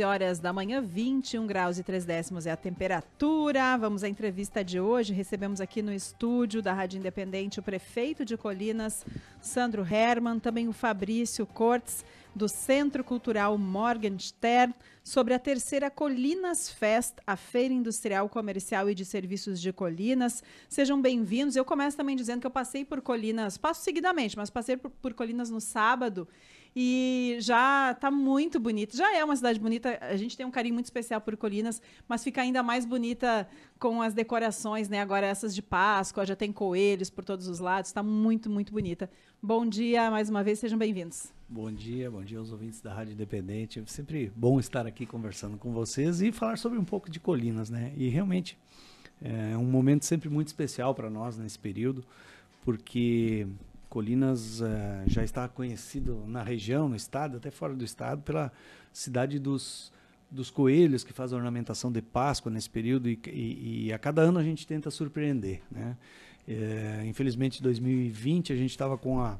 11 horas da manhã, 21 graus e 3 décimos é a temperatura. Vamos à entrevista de hoje. Recebemos aqui no estúdio da Rádio Independente o prefeito de Colinas, Sandro Herman, também o Fabrício Cortes, do Centro Cultural Morgenstern, sobre a terceira Colinas Fest, a Feira Industrial, Comercial e de Serviços de Colinas. Sejam bem-vindos. Eu começo também dizendo que eu passei por Colinas, passo seguidamente, mas passei por, por Colinas no sábado e já está muito bonito. Já é uma cidade bonita. A gente tem um carinho muito especial por Colinas, mas fica ainda mais bonita com as decorações, né? Agora essas de Páscoa, já tem coelhos por todos os lados. Está muito, muito bonita. Bom dia mais uma vez, sejam bem-vindos. Bom dia, bom dia aos ouvintes da Rádio Independente. É sempre bom estar aqui conversando com vocês e falar sobre um pouco de Colinas, né? E realmente é um momento sempre muito especial para nós nesse período, porque Colinas eh, já está conhecido na região, no estado, até fora do estado, pela cidade dos, dos coelhos que faz a ornamentação de Páscoa nesse período e, e, e a cada ano a gente tenta surpreender, né? É, infelizmente, 2020 a gente estava com a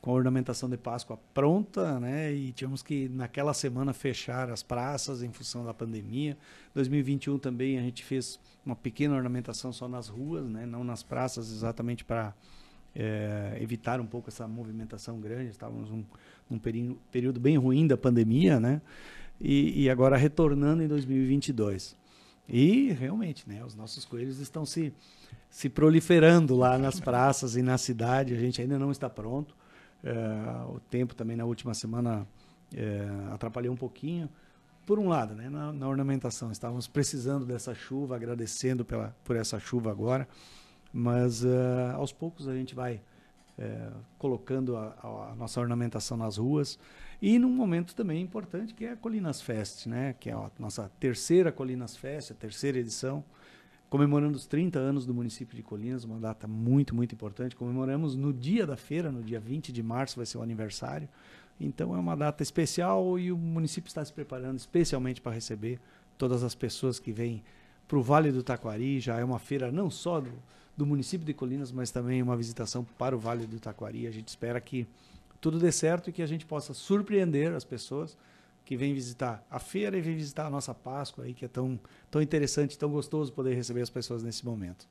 com a ornamentação de Páscoa pronta, né? E tínhamos que naquela semana fechar as praças em função da pandemia. 2021 também a gente fez uma pequena ornamentação só nas ruas, né? Não nas praças exatamente para é, evitar um pouco essa movimentação grande. Estávamos num, num período, período bem ruim da pandemia, né? E, e, agora retornando em 2022. E realmente, né? Os nossos coelhos estão se, se proliferando lá nas praças e na cidade. A gente ainda não está pronto. É, o tempo também na última semana é, atrapalhou um pouquinho. Por um lado, né, na, na ornamentação, estávamos precisando dessa chuva, agradecendo pela, por essa chuva agora. Mas uh, aos poucos a gente vai uh, colocando a, a, nossa ornamentação nas ruas. E num momento também importante que é a Colinas Fest, né? que é a nossa terceira Colinas Fest, a terceira edição, comemorando os 30 anos do município de Colinas, uma data muito, muito importante. Comemoramos no dia da feira, no dia 20 de março, vai ser o aniversário. Então é uma data especial e o município está se preparando especialmente para receber todas as pessoas que vêm para o Vale do Taquari, já é uma feira não só do, do município de Colinas, mas também uma visitação para o Vale do Taquari. A gente espera que tudo dê certo e que a gente possa surpreender as pessoas que vêm visitar a feira e vêm visitar a nossa Páscoa, aí, que é tão, tão interessante, tão gostoso poder receber as pessoas nesse momento.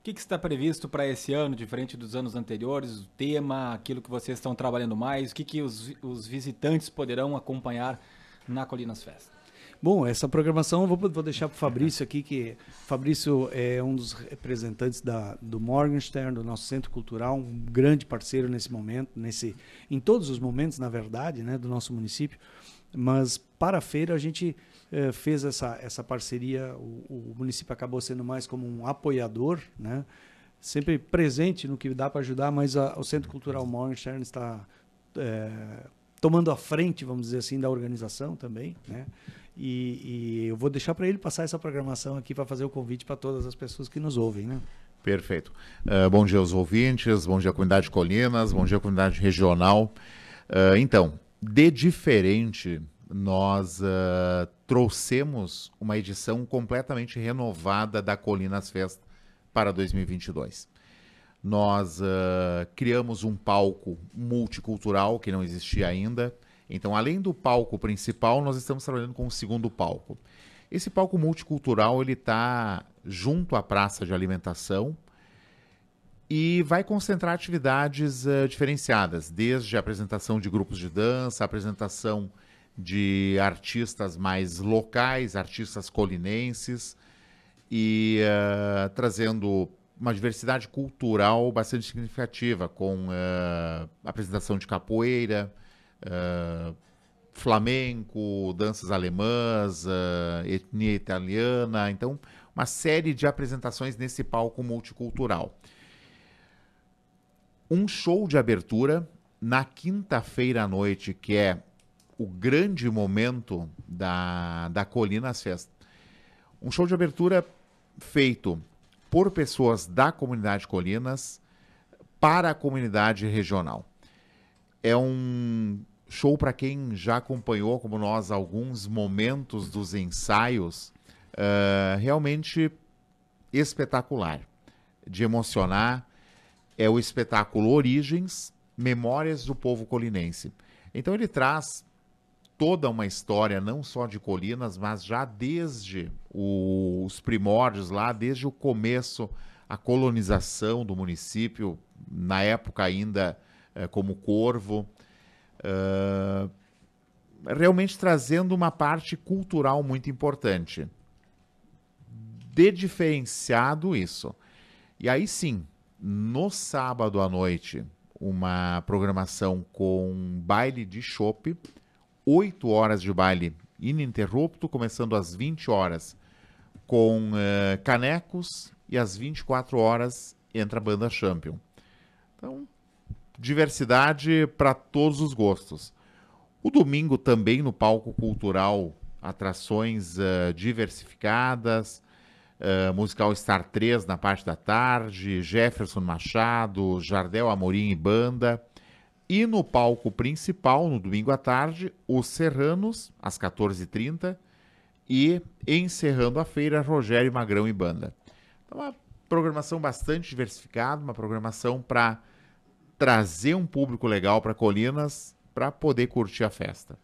O que, que está previsto para esse ano, diferente dos anos anteriores? O tema, aquilo que vocês estão trabalhando mais? O que, que os, os visitantes poderão acompanhar na Colinas Festa? Bom, essa programação eu vou, vou deixar para o Fabrício aqui, que Fabrício é um dos representantes da, do Morgenstern, do nosso centro cultural, um grande parceiro nesse momento, nesse, em todos os momentos, na verdade, né, do nosso município. Mas para a feira a gente eh, fez essa, essa parceria, o, o município acabou sendo mais como um apoiador, né? sempre presente no que dá para ajudar, mas a, o Centro Cultural Morgenstern está é, tomando a frente, vamos dizer assim, da organização também, né? E, e eu vou deixar para ele passar essa programação aqui para fazer o convite para todas as pessoas que nos ouvem, né? Perfeito. Uh, bom dia aos ouvintes, bom dia à comunidade Colinas, bom dia à comunidade regional. Uh, então, de diferente, nós uh, trouxemos uma edição completamente renovada da Colinas Fest para 2022. Nós criamos um palco multicultural que não existia ainda. Então, além do palco principal, nós estamos trabalhando com o segundo palco. Esse palco multicultural ele está junto à praça de alimentação e vai concentrar atividades uh, diferenciadas, desde a apresentação de grupos de dança, a apresentação de artistas mais locais, artistas colinenses e uh, trazendo uma diversidade cultural bastante significativa, com uh, apresentação de capoeira, ah, flamenco, danças alemãs, uh, etnia italiana, então uma série de apresentações nesse palco multicultural. Um show de abertura na quinta-feira à noite, que é o grande momento da, da Colinas Festa. Um show de abertura feito por pessoas da comunidade Colinas para a comunidade regional. É um show para quem já acompanhou, como nós, alguns momentos dos ensaios, uh, realmente espetacular. De emocionar, é o espetáculo Origens, Memórias do Povo Colinense. Então ele traz toda uma história, não só de colinas, mas já desde o, os primórdios lá, desde o começo, a colonização do município, na época ainda eh, como Corvo, ah, realmente trazendo uma parte cultural muito importante. De diferenciado isso. E aí sim, no sábado à noite, uma programação com baile de chope, 8 horas de baile ininterrupto, começando às 20 horas com uh, canecos e às 24 horas entra a banda Champion. Então, diversidade para todos os gostos. O domingo também no palco cultural, atrações uh, diversificadas, uh, musical Star 3 na parte da tarde, Jefferson Machado, Jardel Amorim e banda. E no palco principal, no domingo à tarde, Os Serranos, às 14h30, e encerrando a feira, Rogério Magrão e banda. Então, uma programação bastante diversificada, uma programação para trazer um público legal para Colinas para poder curtir a festa.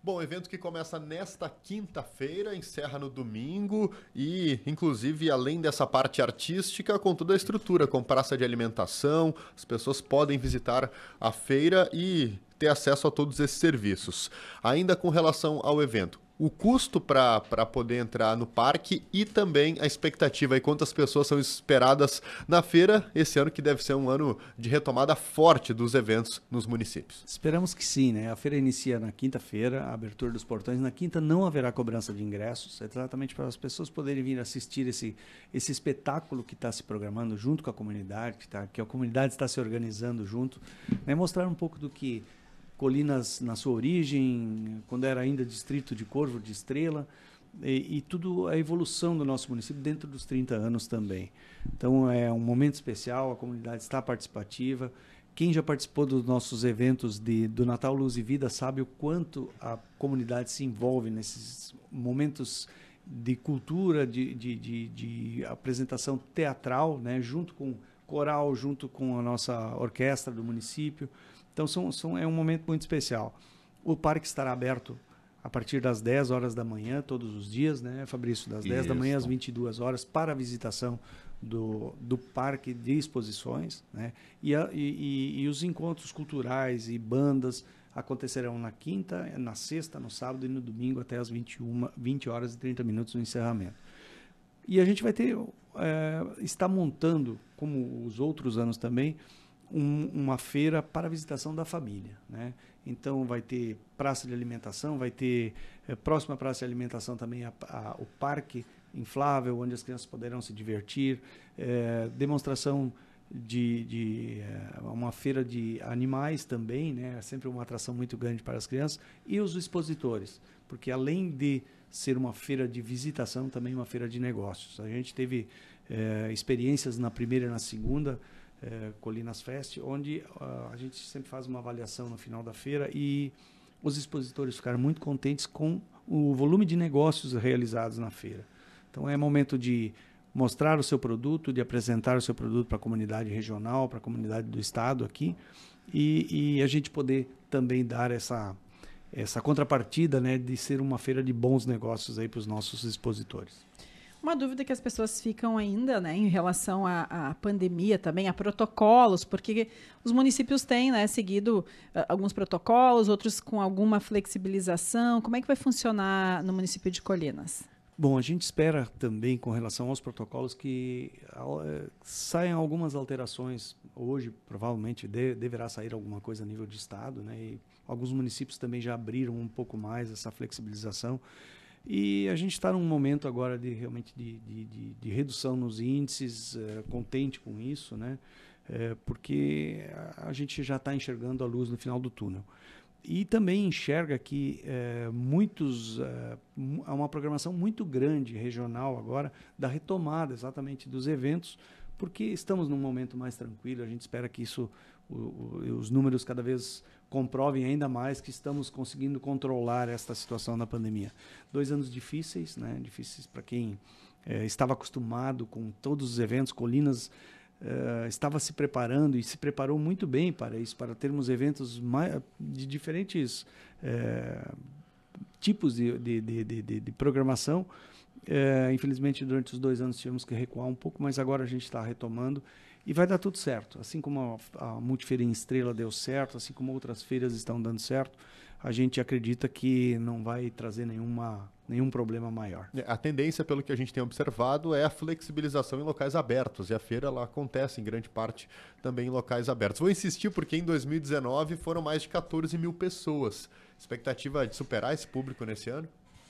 Bom, evento que começa nesta quinta-feira, encerra no domingo e, inclusive, além dessa parte artística, com toda a estrutura, com praça de alimentação, as pessoas podem visitar a feira e ter acesso a todos esses serviços. Ainda com relação ao evento, o custo para poder entrar no parque e também a expectativa e quantas pessoas são esperadas na feira esse ano que deve ser um ano de retomada forte dos eventos nos municípios. Esperamos que sim, né? A feira inicia na quinta-feira, a abertura dos portões. Na quinta não haverá cobrança de ingressos, exatamente para as pessoas poderem vir assistir esse, esse espetáculo que está se programando junto com a comunidade, que, tá, que a comunidade está se organizando junto, né? mostrar um pouco do que Colinas na sua origem, quando era ainda distrito de Corvo de Estrela, e, e, tudo a evolução do nosso município dentro dos 30 anos também. Então é um momento especial, a comunidade está participativa. Quem já participou dos nossos eventos de, do Natal Luz e Vida sabe o quanto a comunidade se envolve nesses momentos de cultura, de, de, de, de apresentação teatral, né, junto com coral, junto com a nossa orquestra do município. Então são, são, é um momento muito especial. O parque estará aberto a partir das 10 horas da manhã, todos os dias, né, Fabrício? Das 10 Isso. da manhã às 22 horas, para a visitação do, do parque de exposições. Né? E, a, e, e os encontros culturais e bandas acontecerão na quinta, na sexta, no sábado e no domingo até às 21, 20 horas e 30 minutos do encerramento. E a gente vai ter, é, está montando, como os outros anos também, um, uma feira para visitação da família. Né? Então, vai ter praça de alimentação, vai ter é, próxima à praça de alimentação também a, a, o parque inflável, onde as crianças poderão se divertir, é, demonstração de, de é, uma feira de animais também, né? É sempre uma atração muito grande para as crianças e os expositores, porque além de ser uma feira de visitação, também uma feira de negócios. A gente teve experiências na primeira e na segunda é, Colinas Fest, onde uh, a gente sempre faz uma avaliação no final da feira e os expositores ficaram muito contentes com o volume de negócios realizados na feira. Então é momento de mostrar o seu produto, de apresentar o seu produto para a comunidade regional, para a comunidade do estado aqui, e, e, a gente poder também dar essa essa contrapartida, né, de ser uma feira de bons negócios aí para os nossos expositores. Uma dúvida que as pessoas ficam ainda, né, em relação à, à pandemia também, a protocolos, porque os municípios têm, né, seguido uh, alguns protocolos, outros com alguma flexibilização. Como é que vai funcionar no município de Colinas? Bom, a gente espera também, com relação aos protocolos, que ah, saiam algumas alterações. Hoje, provavelmente, de, deverá sair alguma coisa a nível de Estado, né? E alguns municípios também já abriram um pouco mais essa flexibilização. E a gente está num momento agora de realmente de, de, de, de redução nos índices, é, contente com isso, né? É, porque a gente já está enxergando a luz no final do túnel. E também enxerga que eh, é, muitos há uma programação muito grande regional agora da retomada exatamente dos eventos, porque estamos num momento mais tranquilo. A gente espera que isso, o, o, os números cada vez comprovem ainda mais que estamos conseguindo controlar esta situação da pandemia. Dois anos difíceis, né? Difíceis para quem é, estava acostumado com todos os eventos, Colinas é, estava se preparando e se preparou muito bem para isso, para termos eventos mais, de diferentes é, tipos de, de, de, de programação. infelizmente, durante os dois anos tivemos que recuar um pouco, mas agora a gente está retomando e vai dar tudo certo. Assim como a, a Multifeira em Estrela deu certo, assim como outras feiras estão dando certo, a gente acredita que não vai trazer nenhuma, nenhum problema maior. É, a tendência, pelo que a gente tem observado, é a flexibilização em locais abertos. E a feira ela acontece em grande parte também em locais abertos. Vou insistir porque em 2019 foram mais de 14 mil pessoas. Expectativa de superar esse público nesse ano?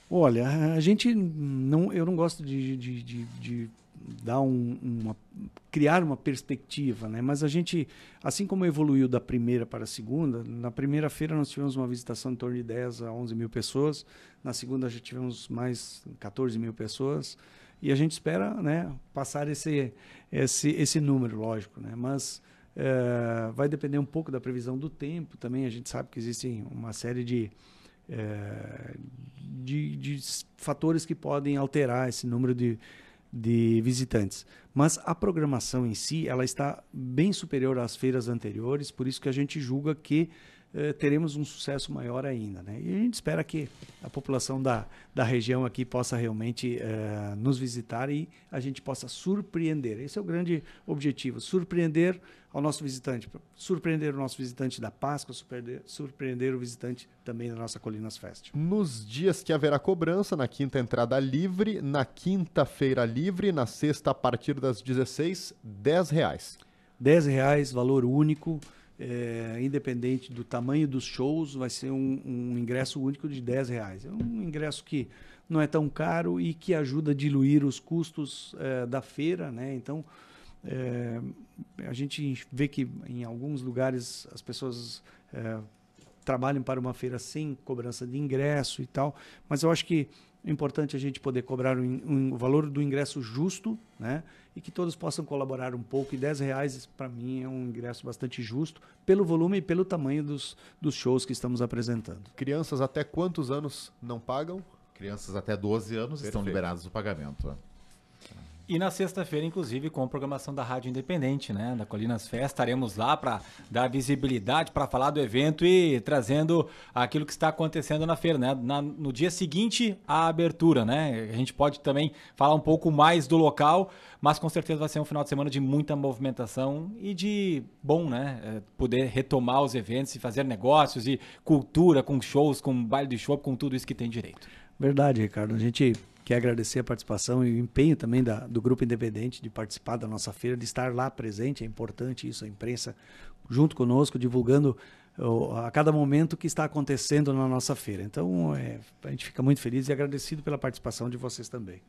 Olha, a gente não, eu não gosto de, de, de, de dar um, uma criar uma perspectiva, né? Mas a gente, assim como evoluiu da primeira para a segunda, na primeira feira nós tivemos uma visitação em torno de 10 a 11 mil pessoas, na segunda já tivemos mais 14 mil pessoas e a gente espera, né, passar esse esse esse número, lógico, né? Mas é, vai depender um pouco da previsão do tempo também. A gente sabe que existem uma série de é, de, de, fatores que podem alterar esse número de, de visitantes. Mas a programação em si, ela está bem superior às feiras anteriores, por isso que a gente julga que eh, teremos um sucesso maior ainda. Né? E a gente espera que a população da, da região aqui possa realmente eh, nos visitar e a gente possa surpreender. Esse é o grande objetivo, surpreender ao nosso visitante, surpreender o nosso visitante da Páscoa, surpreender, surpreender o visitante também da nossa Colinas Fest. Nos dias que haverá cobrança, na quinta entrada livre, na quinta-feira livre, na sexta a partir das 16, 10 reais. 10 reais, valor único é, independente do tamanho dos shows, vai ser um, um, ingresso único de 10 reais. É um ingresso que não é tão caro e que ajuda a diluir os custos é, da feira, né? Então, é, a gente vê que em alguns lugares as pessoas é, trabalham para uma feira sem cobrança de ingresso e tal, mas eu acho que é importante a gente poder cobrar um, um valor do ingresso justo, né? E que todos possam colaborar um pouco. E 10 reais, para mim, é um ingresso bastante justo pelo volume e pelo tamanho dos, dos shows que estamos apresentando. Crianças até quantos anos não pagam? Crianças até 12 anos Perfeito. estão liberadas o pagamento. E na sexta-feira, inclusive, com a programação da Rádio Independente, né? Da Colinas Fest, estaremos lá para dar visibilidade, para falar do evento e trazendo aquilo que está acontecendo na feira, né? Na, no dia seguinte à abertura, né? A gente pode também falar um pouco mais do local, mas com certeza vai ser um final de semana de muita movimentação e de bom, né? É, poder retomar os eventos e fazer negócios e cultura com shows, com baile de show, com tudo isso que tem direito. Verdade, Ricardo. A gente quer agradecer a participação e o empenho também da, do Grupo Independente de participar da nossa feira, de estar lá presente. É importante isso, a imprensa junto conosco, divulgando a cada momento o que está acontecendo na nossa feira. Então, é, a gente fica muito feliz e agradecido pela participação de vocês também.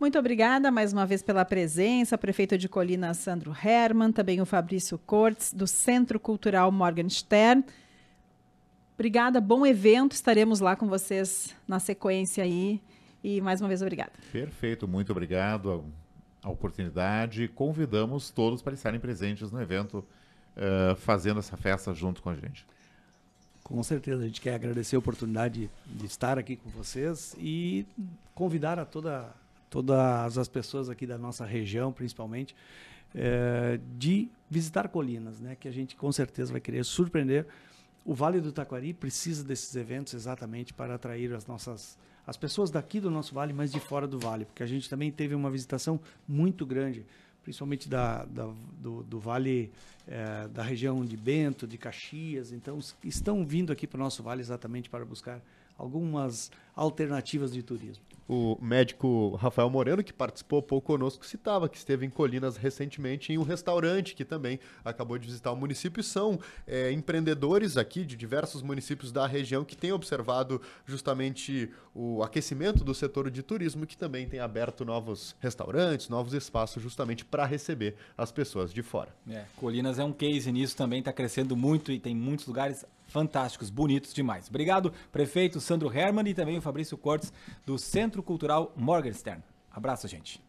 Muito obrigada mais uma vez pela presença, prefeito de Colina Sandro Herman, também o Fabrício Cortes, do Centro Cultural Morgan Stern. Obrigada, bom evento, estaremos lá com vocês na sequência aí. E mais uma vez, obrigada. Perfeito, muito obrigado a oportunidade. Convidamos todos para estarem presentes no evento, uh, fazendo essa festa junto com a gente. Com certeza, a gente quer agradecer a oportunidade de estar aqui com vocês e convidar a toda, todas as pessoas aqui da nossa região, principalmente, é, de visitar colinas, né? que a gente com certeza vai querer surpreender. O Vale do Taquari precisa desses eventos exatamente para atrair as nossas as pessoas daqui do nosso vale, mas de fora do vale, porque a gente também teve uma visitação muito grande, principalmente da, da do, do vale é, da região de Bento, de Caxias, então estão vindo aqui para o nosso vale exatamente para buscar algumas alternativas de turismo. O médico Rafael Moreno, que participou pouco conosco, citava que esteve em Colinas recentemente em um restaurante que também acabou de visitar o município. E são é, empreendedores aqui de diversos municípios da região que têm observado justamente o aquecimento do setor de turismo, que também tem aberto novos restaurantes, novos espaços justamente para receber as pessoas de fora. É, Colinas Campinas é um case nisso também, está crescendo muito e tem muitos lugares fantásticos, bonitos demais. Obrigado, prefeito Sandro Herman e também o Fabrício Cortes, do Centro Cultural Morgenstern. Abraço, gente.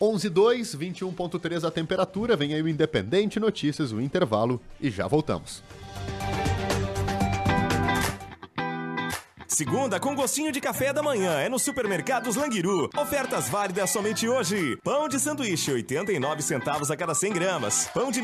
11.2, 21.3 a temperatura, vem aí o Independente Notícias, o intervalo e já voltamos. Segunda com gostinho de café da manhã é no Supermercados Languiru. Ofertas válidas somente hoje. Pão de sanduíche 89 centavos a cada 100 gramas. Pão de